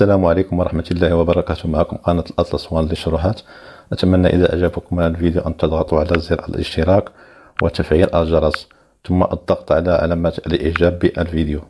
السلام عليكم ورحمة الله وبركاته معكم قناة الأطلس وان للشروحات أتمنى إذا أعجبكم هذا الفيديو أن تضغطوا على زر الاشتراك وتفعيل الجرس ثم الضغط على علامة الإعجاب بالفيديو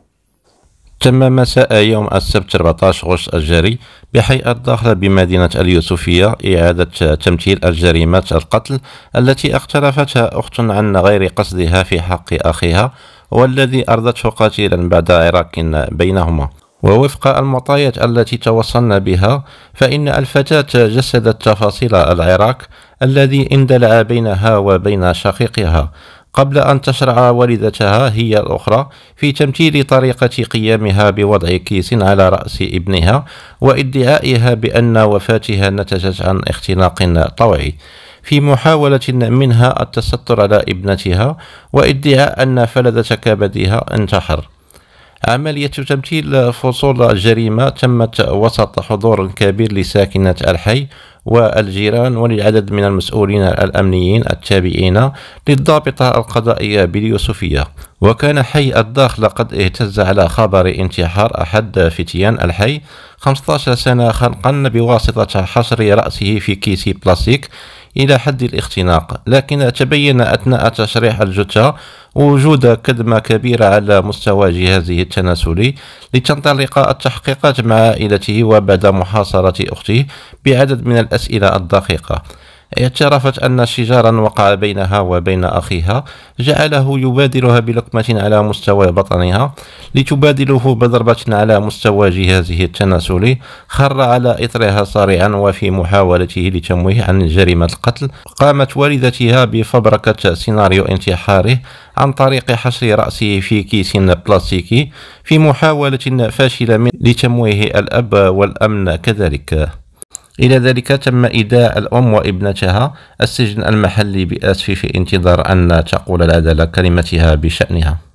تم مساء يوم السبت 14 غشت الجاري بحي الداخلة بمدينة اليوسفية إعادة تمثيل الجريمة القتل التي اقترفتها أخت عن غير قصدها في حق أخيها والذي أرضته قتيلا بعد عراك بينهما ووفق المعطيات التي توصلنا بها فإن الفتاة جسدت تفاصيل العراك الذي اندلع بينها وبين شقيقها قبل أن تشرع والدتها هي الأخرى في تمثيل طريقة قيامها بوضع كيس على رأس ابنها وادعائها بأن وفاتها نتجت عن اختناق طوعي في محاولة منها التستر على ابنتها وادعاء أن فلذة كبدها انتحر عملية تمثيل فصول الجريمة تمت وسط حضور كبير لساكنة الحي والجيران ولعدد من المسؤولين الأمنيين التابعين للضابطة القضائية باليوسفية وكان حي الداخل قد اهتز على خبر انتحار أحد فتيان الحي 15 سنة خلقا بواسطة حشر رأسه في كيس بلاستيك إلى حد الاختناق لكن تبين أثناء تشريح الجثة وجود كدمة كبيرة على مستوى جهازه التناسلي لتنطلق التحقيقات مع عائلته وبعد محاصرة أخته بعدد من الأسئلة الدقيقة اعترفت أن شجارا وقع بينها وبين أخيها جعله يبادلها بلقمة على مستوى بطنها لتبادله بضربة على مستوى جهازه التناسلي خر على إثرها صارعا وفي محاولته لتمويه عن جريمة القتل قامت والدتها بفبركة سيناريو انتحاره عن طريق حشر رأسه في كيس بلاستيكي في محاولة فاشلة لتمويه الأب والأمن كذلك إلى ذلك تم إيداع الأم وابنتها السجن المحلي بأسف في انتظار أن تقول العدالة كلمتها بشأنها